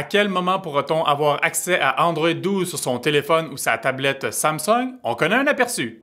À quel moment pourra-t-on avoir accès à Android 12 sur son téléphone ou sa tablette Samsung? On connaît un aperçu.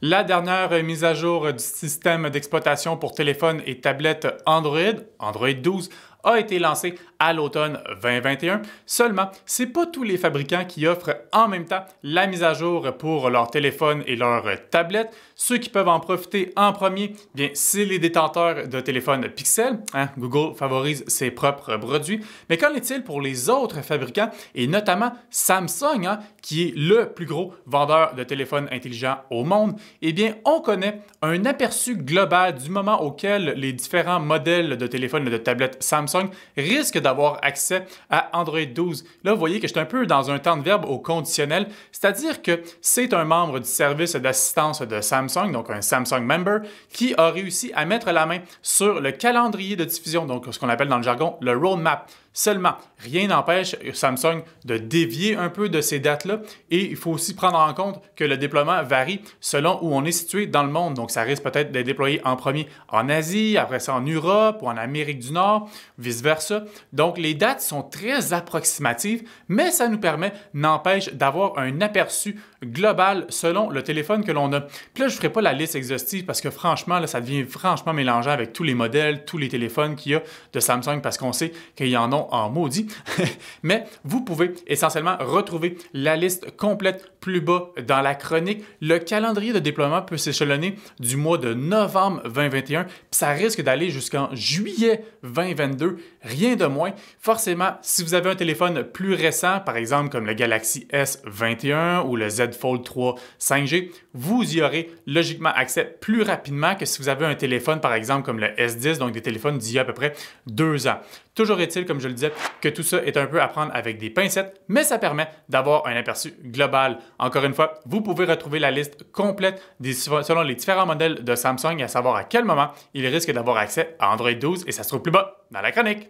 La dernière mise à jour du système d'exploitation pour téléphone et tablette Android, Android 12, a été lancé à l'automne 2021. Seulement, c'est pas tous les fabricants qui offrent en même temps la mise à jour pour leur téléphone et leur tablette. Ceux qui peuvent en profiter en premier, bien, c'est les détenteurs de téléphones Pixel. Hein. Google favorise ses propres produits. Mais qu'en est-il pour les autres fabricants et notamment Samsung, hein, qui est le plus gros vendeur de téléphones intelligents au monde? Eh bien, on connaît un aperçu global du moment auquel les différents modèles de téléphones et de tablettes Samsung risque d'avoir accès à Android 12. Là, vous voyez que je suis un peu dans un temps de verbe au conditionnel, c'est-à-dire que c'est un membre du service d'assistance de Samsung, donc un Samsung member, qui a réussi à mettre la main sur le calendrier de diffusion, donc ce qu'on appelle dans le jargon le roadmap. Seulement, rien n'empêche euh, Samsung de dévier un peu de ces dates-là et il faut aussi prendre en compte que le déploiement varie selon où on est situé dans le monde. Donc, ça risque peut-être d'être déployé en premier en Asie, après ça en Europe ou en Amérique du Nord, vice-versa. Donc, les dates sont très approximatives, mais ça nous permet, n'empêche, d'avoir un aperçu global selon le téléphone que l'on a. Puis là, je ne ferai pas la liste exhaustive parce que franchement, ça devient franchement mélangeant avec tous les modèles, tous les téléphones qu'il y a de Samsung parce qu'on sait qu'il y en a en maudit, mais vous pouvez essentiellement retrouver la liste complète plus bas dans la chronique. Le calendrier de déploiement peut s'échelonner du mois de novembre 2021, ça risque d'aller jusqu'en juillet 2022, rien de moins. Forcément, si vous avez un téléphone plus récent, par exemple comme le Galaxy S21 ou le Z Fold 3 5G, vous y aurez logiquement accès plus rapidement que si vous avez un téléphone, par exemple comme le S10, donc des téléphones d'il y a à peu près deux ans. Toujours est-il, comme je le disais, que tout ça est un peu à prendre avec des pincettes, mais ça permet d'avoir un aperçu global. Encore une fois, vous pouvez retrouver la liste complète selon les différents modèles de Samsung et à savoir à quel moment il risque d'avoir accès à Android 12 et ça se trouve plus bas dans la chronique.